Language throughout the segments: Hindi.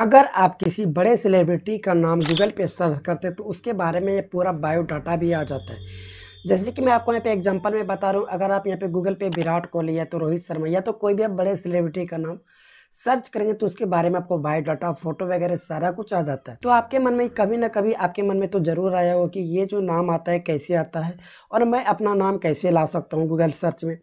अगर आप किसी बड़े सेलिब्रिटी का नाम गूगल पे सर्च करते हैं तो उसके बारे में ये पूरा बायोडाटा भी आ जाता है जैसे कि मैं आपको यहाँ पे एग्जांपल में बता रहा हूँ अगर आप यहाँ पे गूगल पे विराट कोहली या तो रोहित शर्मा या तो कोई भी आप बड़े सेलिब्रिटी का नाम सर्च करेंगे तो उसके बारे में आपको बायोडाटा फोटो वगैरह सारा कुछ आ जाता है तो आपके मन में कभी ना कभी आपके मन में तो ज़रूर आया हो कि ये जो नाम आता है कैसे आता है और मैं अपना नाम कैसे ला सकता हूँ गूगल सर्च में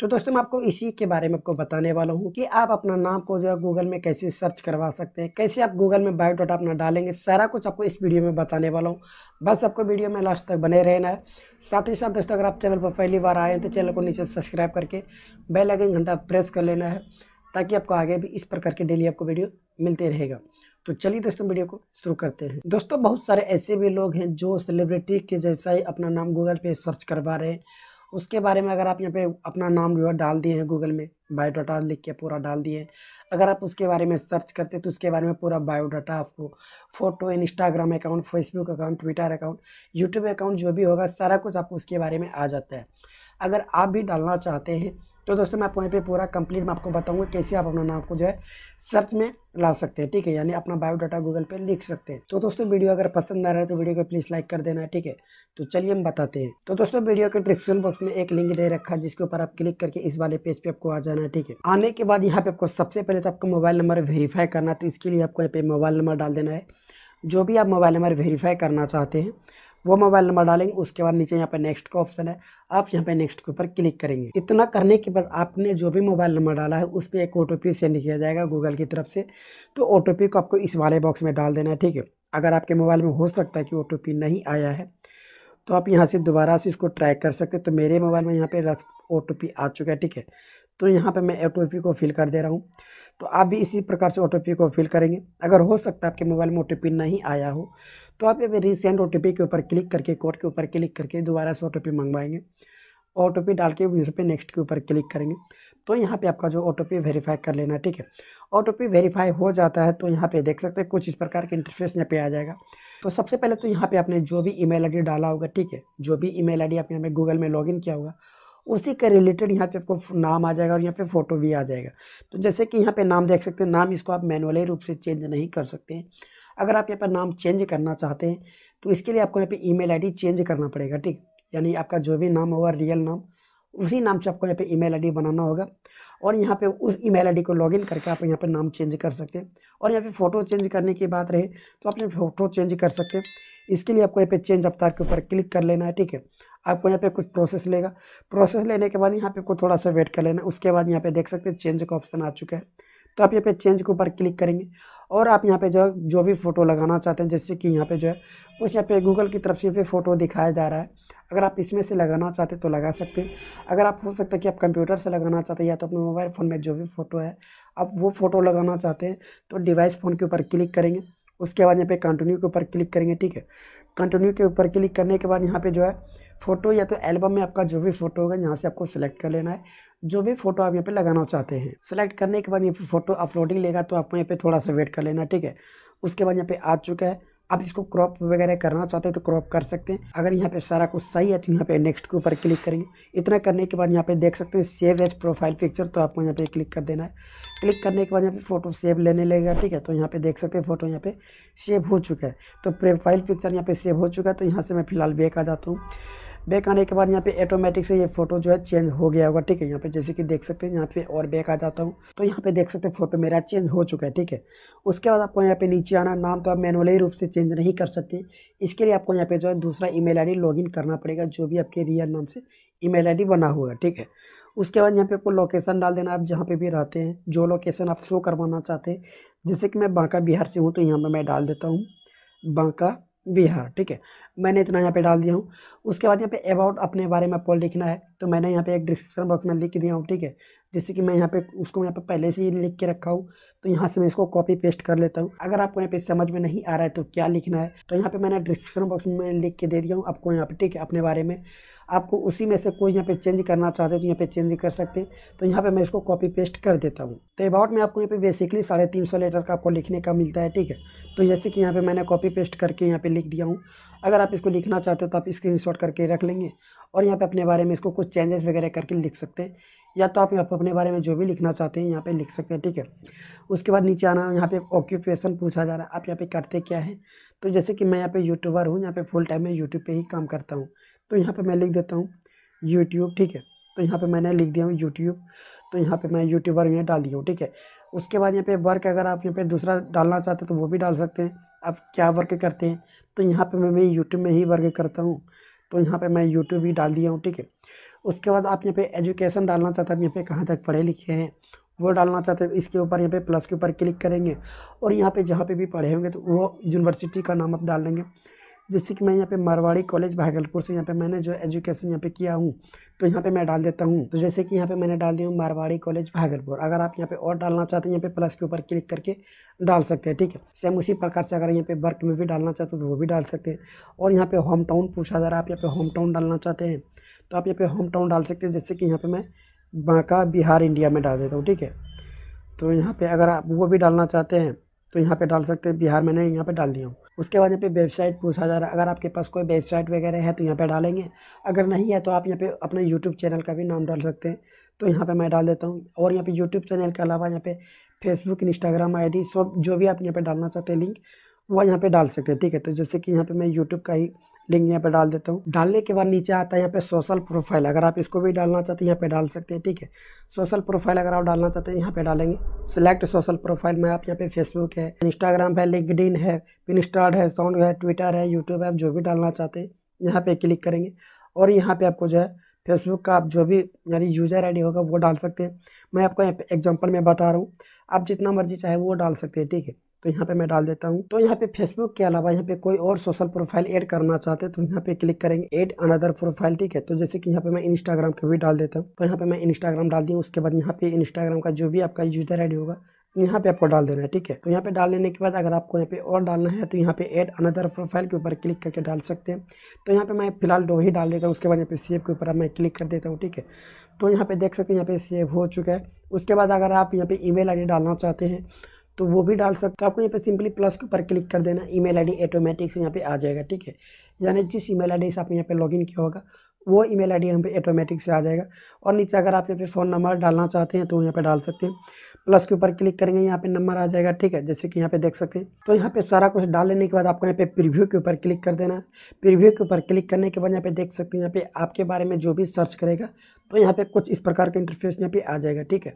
तो दोस्तों मैं आपको इसी के बारे में आपको बताने वाला हूँ कि आप अपना नाम को जो है गूगल में कैसे सर्च करवा सकते हैं कैसे आप गूगल में बायोडाटा अपना डालेंगे सारा कुछ आपको इस वीडियो में बताने वाला हूँ बस आपको वीडियो में लास्ट तक बने रहना है साथ ही साथ दोस्तों अगर आप चैनल पर पहली बार आए तो चैनल को नीचे सब्सक्राइब करके आइकन घंटा प्रेस कर लेना है ताकि आपको आगे भी इस प्रकार के डेली आपको वीडियो मिलते रहेगा तो चलिए दोस्तों वीडियो को शुरू करते हैं दोस्तों बहुत सारे ऐसे भी लोग हैं जो सेलिब्रिटी के जैसा ही अपना नाम गूगल पे सर्च करवा रहे हैं उसके बारे में अगर आप यहाँ पे अपना नाम जो है डाल दिए हैं गूगल में बायोडाटा लिख के पूरा डाल दिए अगर आप उसके बारे में सर्च करते तो उसके बारे में पूरा बायोडाटा आपको photo Instagram account Facebook account Twitter account YouTube account जो भी होगा सारा कुछ आपको उसके बारे में आ जाता है अगर आप भी डालना चाहते हैं तो दोस्तों मैं पॉइंट पे पूरा कंप्लीट मैं आपको बताऊंगा कैसे आप अपना नाम को जो है सर्च में ला सकते हैं ठीक है यानी अपना बायोडाटा गूगल पे लिख सकते हैं तो दोस्तों वीडियो अगर पसंद आ रहा है तो वीडियो को प्लीज़ लाइक कर देना ठीक है तो चलिए हम बताते हैं तो दोस्तों वीडियो के डिस्क्रिप्शन बॉक्स में एक लिंक दे रखा है जिसके ऊपर आप क्लिक करके इस वाले पेज पे आपको आ जाना है ठीक है आने के बाद यहाँ पे आपको सबसे पहले तो आपको मोबाइल नंबर वेरीफाई करना है तो इसके लिए आपको यहाँ पे मोबाइल नंबर डाल देना है जो भी आप मोबाइल नंबर वेरीफाई करना चाहते हैं वो मोबाइल नंबर डालेंगे उसके बाद नीचे यहाँ पर नेक्स्ट का ऑप्शन है आप यहाँ पे नेक्स्ट के ऊपर क्लिक करेंगे इतना करने के बाद आपने जो भी मोबाइल नंबर डाला है उस पर एक ओ सेंड किया जाएगा गूगल की तरफ से तो ओ को आपको इस वाले बॉक्स में डाल देना है ठीक है अगर आपके मोबाइल में हो सकता है कि ओ नहीं आया है तो आप यहाँ से दोबारा से इसको ट्रैक कर सकते हैं तो मेरे मोबाइल में यहाँ पे ओ आ चुका है ठीक है तो यहाँ पे मैं ओ को फिल कर दे रहा हूँ तो आप भी इसी प्रकार से ओ को फिल करेंगे अगर हो सकता है आपके मोबाइल में ओ नहीं आया हो तो आप अभी रिसेंट ओ के ऊपर क्लिक करके कोड के ऊपर क्लिक करके दोबारा से ओ मंगवाएंगे ओ डाल के उस पर नेक्स्ट के ऊपर क्लिक करेंगे तो यहाँ पे आपका जो ओ वेरीफाई कर लेना ठीक है ओ वेरीफाई हो जाता है तो यहाँ पे देख सकते हैं कुछ इस प्रकार के इंटरफेस यहाँ पे आ जाएगा तो सबसे पहले तो यहाँ पे आपने जो भी ईमेल आईडी डाला होगा ठीक है जो भी ईमेल आईडी आपने हमें गूगल में लॉगिन किया होगा उसी के रिलेटेड यहाँ पे आपको नाम आ जाएगा और यहाँ पे फ़ोटो भी आ जाएगा तो जैसे कि यहाँ पे नाम देख सकते हैं नाम इसको आप मैनुअली रूप से चेंज नहीं कर सकते हैं अगर आप यहाँ पर नाम चेंज करना चाहते हैं तो इसके लिए आपको यहाँ पर ई मेल चेंज करना पड़ेगा ठीक यानी आपका जो भी नाम होगा रियल नाम उसी नाम से आपको यहाँ पर ई मेल बनाना होगा और यहाँ पे उस ईमेल आईडी को लॉगिन करके आप यहाँ पे नाम चेंज कर सकते हैं और यहाँ पे फ़ोटो चेंज करने की बात रहे तो आप यहाँ फ़ोटो चेंज कर सकते हैं इसके लिए आपको यहाँ पे चेंज अवतार के ऊपर क्लिक कर लेना है ठीक है आपको यहाँ पे कुछ प्रोसेस लेगा प्रोसेस लेने के बाद यहाँ पे आपको थोड़ा सा वेट कर लेना उसके बाद यहाँ पे देख सकते हैं चेंज का ऑप्शन आ चुका है तो आप यहाँ पे चेंज के ऊपर क्लिक करेंगे और आप यहाँ पे जो जो भी फ़ोटो लगाना चाहते हैं जैसे कि यहाँ पे जो है उस यहाँ पे गूगल की तरफ से यहाँ पे फ़ोटो दिखाया जा रहा है अगर आप इसमें से लगाना चाहते तो लगा सकते हैं अगर आप हो सकता है कि आप कंप्यूटर से लगाना चाहते हैं या तो अपने मोबाइल फ़ोन में जो भी फ़ोटो है आप वो फ़ोटो लगाना चाहते हैं तो डिवाइस फ़ोन के ऊपर क्लिक करेंगे उसके बाद यहाँ पे कंटिन्यू के ऊपर क्लिक करेंगे ठीक है कंटिन्यू के ऊपर क्लिक करने के बाद यहाँ पे जो है फ़ोटो या तो एल्बम में आपका जो भी फ़ोटो होगा यहाँ से आपको सेलेक्ट कर लेना है जो भी फ़ोटो आप यहाँ पे लगाना चाहते हैं सेलेक्ट करने के बाद यहाँ पे फ़ोटो अपलोडिंग लेगा तो आपको यहाँ पे थोड़ा सा वेट कर लेना ठीक है उसके बाद यहाँ पे आ चुका है आप इसको क्रॉप वगैरह करना चाहते हैं तो क्रॉप कर सकते हैं अगर यहाँ पे सारा कुछ सही है तो यहाँ पे नेक्स्ट के ऊपर क्लिक करेंगे इतना करने के बाद यहाँ पे देख सकते हैं सेव एज प्रोफाइल पिक्चर तो आपको यहाँ पे क्लिक कर देना है क्लिक करने के बाद यहाँ पे फ़ोटो सेव लेने लगेगा ठीक है तो यहाँ पे देख सकते हैं फ़ोटो यहाँ पे सेव हो चुका है तो प्रोफाइल पिक्चर यहाँ पे सेव हो चुका है तो यहाँ से मैं फिलहाल बेक आ जाता हूँ बैक आने के बाद यहाँ पे ऑटोमेटिक से ये फोटो जो है चेंज हो गया होगा ठीक है यहाँ पे जैसे कि देख सकते हैं यहाँ पे और बैक आ जाता हूँ तो यहाँ पे देख सकते हैं फोटो मेरा चेंज हो चुका है ठीक है उसके बाद आपको यहाँ पे नीचे आना नाम तो आप मैनुअली रूप से चेंज नहीं कर सकते इसके लिए आपको यहाँ पे जो है दूसरा डी लॉग इन करना पड़ेगा जो भी आपके रियल नाम से आई डी बना हुआ है ठीक है उसके बाद यहाँ पे आपको लोकेशन डाल देना आप जहाँ पे भी रहते हैं जो लोकेशन आप शो करवाना चाहते हैं जैसे कि मैं बांका बिहार से हूँ तो यहाँ पर मैं डाल देता हूँ बांका बिहार ठीक है मैंने इतना यहाँ पे डाल दिया हूँ उसके बाद यहाँ पे अबाउट अपने बारे में पॉल लिखना है तो मैंने यहाँ पे एक डिस्क्रिप्शन बॉक्स में लिख दिया हूँ ठीक है जैसे कि मैं यहाँ पे उसको यहाँ पे पहले से ही लिख के रखा हूँ तो यहाँ से मैं इसको कॉपी पेस्ट कर लेता हूँ अगर आपको यहाँ पे समझ में नहीं आ रहा है तो क्या लिखना है तो यहाँ पे मैंने डिस्क्रिप्शन बॉक्स में लिख के दे दिया हूँ आपको यहाँ पे ठीक है अपने बारे में आपको उसी में से कोई यहाँ पे चेंज करना चाहते हो तो यहाँ पे चेंज कर सकते हैं तो यहाँ पे मैं इसको कॉपी पेस्ट कर देता हूँ तो अबाउट में आपको यहाँ पे बेसिकली साढ़े तीन सौ लेटर का आपको लिखने का मिलता है ठीक है तो जैसे कि यहाँ पे मैंने कॉपी पेस्ट करके यहाँ पे लिख दिया हूँ अगर आप इसको लिखना चाहते हो तो आप स्क्रीन करके रख लेंगे और यहाँ पर अपने बारे में इसको कुछ चेंजेस वगैरह करके लिख सकते हैं या तो आप यहाँ पर अपने बारे में जो भी लिखना चाहते हैं यहाँ पे लिख सकते हैं ठीक है उसके बाद नीचे आना यहाँ पे ऑक्यूपेशन पूछा जा रहा है आप यहाँ पे करते क्या है तो जैसे कि मैं यहाँ पे यूट्यूबर हूँ यहाँ पे फुल टाइम में यूट्यूब पे ही काम करता हूँ तो यहाँ पे मैं लिख देता हूँ यूट्यूब ठीक है तो यहाँ पर मैंने लिख दिया हूँ यूट्यूब तो यहाँ पर मैं यूट्यूबर यहाँ डाल दिया हूँ ठीक है उसके बाद यहाँ पे वर्क अगर आप यहाँ पर दूसरा डालना चाहते हैं तो वो भी डाल सकते हैं आप क्या वर्क करते हैं तो यहाँ पर मैं मैं यूट्यूब में ही वर्क करता हूँ तो यहाँ पर मैं यूट्यूब ही डाल दिया हूँ ठीक है उसके बाद आप यहाँ पे एजुकेशन डालना चाहते हैं आप यहाँ पे कहाँ तक पढ़े लिखे हैं वो डालना चाहते हैं इसके ऊपर यहाँ पे प्लस के ऊपर क्लिक करेंगे और यहाँ पे जहाँ पे भी पढ़े होंगे तो वो यूनिवर्सिटी का नाम आप डाल देंगे जैसे कि मैं यहाँ पे मारवाड़ी कॉलेज भागलपुर से यहाँ पे मैंने जो एजुकेशन यहाँ पे किया हूँ तो यहाँ पे मैं डाल देता हूँ तो जैसे कि यहाँ पे मैंने डाल दिया हूँ मारवाड़ी कॉलेज भागलपुर अगर आप यहाँ पे और डालना चाहते हैं यहाँ पे प्लस के ऊपर क्लिक करके डाल सकते हैं ठीक है सेम उसी प्रकार से अगर यहाँ पे वर्क में भी डालना चाहते हो तो वो भी डाल सकते हैं और यहाँ पे होम टाउन पूछा जा रहा है आप यहाँ पे होम टाउन डालना चाहते हैं तो आप यहाँ पे होम टाउन डाल सकते हैं जैसे कि यहाँ पे मैं बांका बिहार इंडिया में डाल देता हूँ ठीक है तो यहाँ पे अगर आप वो भी डालना चाहते हैं तो यहाँ पे डाल सकते हैं बिहार मैंने यहाँ पे डाल दिया हूँ उसके बाद यहाँ पे वेबसाइट पूछा जा रहा है अगर आपके पास कोई वेबसाइट वगैरह है तो यहाँ पे डालेंगे अगर नहीं है तो आप यहाँ पे अपने यूट्यूब चैनल का भी नाम डाल सकते हैं तो यहाँ पे मैं डाल देता हूँ और यहाँ पे यूट्यूब चैनल के अलावा यहाँ पे फेसबुक इंस्टाग्राम आई सब जो भी आप यहाँ पर डालना चाहते हैं लिंक वह यहाँ पर डाल सकते हैं ठीक है तो जैसे कि यहाँ पर मैं यूट्यूब का ही लिंक यहाँ पे डाल देता हूँ डालने के बाद नीचे आता है यहाँ पे सोशल प्रोफाइल अगर आप इसको भी डालना चाहते हैं यहाँ पे डाल सकते हैं ठीक है सोशल प्रोफाइल अगर आप डालना चाहते हैं यहाँ पे डालेंगे सिलेक्ट सोशल प्रोफाइल में आप यहाँ पे फेसबुक है इंस्टाग्राम है लिंकड है पिनस्टार्ट है साउंड है ट्विटर है यूट्यूब है आप जो भी डालना चाहते हैं यहाँ पर क्लिक करेंगे और यहाँ पर आपको जो है फेसबुक का आप जो भी यानी यूज़र डी होगा वो डाल सकते हैं मैं आपको यहाँ पे एग्जाम्पल में बता रहा हूँ आप जितना मर्जी चाहे वो डाल सकते हैं ठीक है तो यहाँ पे मैं डाल देता हूँ तो यहाँ पे फेसबुक के अलावा यहाँ पे कोई और सोशल प्रोफाइल ऐड करना चाहते हैं तो यहाँ पे क्लिक करेंगे ऐड अनदर प्रोफाइल ठीक है तो जैसे कि यहाँ पे मैं इंस्टाग्राम का भी डाल देता हूँ तो यहाँ पे मैं इंस्टाग्राम डाल दी उसके बाद यहाँ पे इंस्टाग्राम का जो भी आपका यूजर आई होगा यहाँ पे आपको डाल देना है ठीक है तो यहाँ पे डाल लेने के बाद अगर आपको यहाँ पे और डालना है तो यहाँ पे ऐड अनदर प्रोफाइल के ऊपर क्लिक करके डाल सकते हैं तो यहाँ पे मैं फिलहाल दो ही डाल देता हूँ उसके बाद यहाँ पे सेव के ऊपर मैं क्लिक कर देता हूँ ठीक है तो यहाँ पे देख सकते हैं यहाँ पे सेव हो चुका है उसके बाद अगर आप यहाँ पे ईमेल आईडी डालना चाहते हैं तो वो भी डाल सकते हो आपको यहाँ पे सिंपली प्लस के ऊपर क्लिक कर देना ईमेल आईडी ऑटोमेटिक से यहाँ पे आ जाएगा ठीक है यानी जिस ईमेल आईडी से आपने यहाँ पे लॉगिन किया होगा वो ईमेल आईडी यहाँ पे ऑटोमेटिक से आ जाएगा और नीचे अगर आप यहाँ पे फ़ोन नंबर डालना चाहते हैं तो यहाँ पे डाल सकते हैं प्लस के ऊपर क्लिक करेंगे यहाँ पे नंबर आ जाएगा ठीक है जैसे कि यहाँ पे देख सकते हैं तो यहाँ पे सारा कुछ डाल लेने के बाद आपको यहाँ पे प्रीव्यू के ऊपर क्लिक कर देना है प्रीव्यू के ऊपर क्लिक करने के बाद यहाँ पे देख सकते हैं यहाँ पे आपके बारे में जो भी सर्च करेगा तो यहाँ पे कुछ इस प्रकार का इंटरफेस यहाँ पे आ जाएगा ठीक है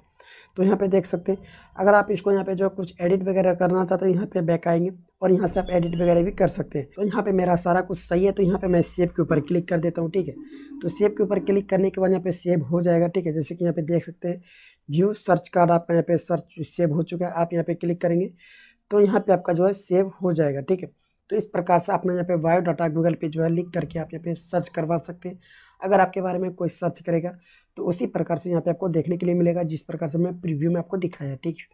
तो यहाँ पे देख सकते हैं अगर आप इसको यहाँ पे जो कुछ एडिट वगैरह करना चाहते हैं यहाँ पे बैक आएंगे और यहाँ से आप एडिट वगैरह भी कर सकते हैं तो यहाँ पे मेरा सारा कुछ सही है तो यहाँ पे मैं सेव के ऊपर क्लिक कर देता हूँ ठीक है तो सेब के ऊपर क्लिक करने के बाद यहाँ पे सेव हो जाएगा ठीक है जैसे कि यहाँ पे देख सकते हैं व्यू सर्च कार्ड आपका यहाँ पे सर्च सेव हो चुका है आप यहाँ पे क्लिक करेंगे तो यहाँ पे आपका जो है सेव हो जाएगा ठीक है तो इस प्रकार से आपने यहाँ पे बायो डाटा गूगल पे जो है लिख करके आप यहाँ पे सर्च करवा सकते हैं अगर आपके बारे में कोई सर्च करेगा तो उसी प्रकार से यहाँ पे आपको देखने के लिए मिलेगा जिस प्रकार से मैं प्रीव्यू में आपको दिखाया है ठीक है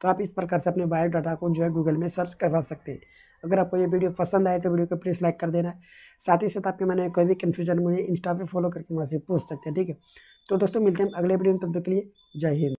तो आप इस प्रकार से अपने बायोडाटा को जो है गूगल में सर्च करवा सकते हैं अगर आपको ये वीडियो पसंद आए तो वीडियो को प्लीज़ लाइक कर देना साथ ही साथ आपके मैंने कोई भी कन्फ्यूजन मुझे इंस्टा पर फॉलो करके वहाँ से पूछ सकते हैं ठीक है तो दोस्तों मिलते हैं अगले वीडियो में तब तक के लिए जय हिंद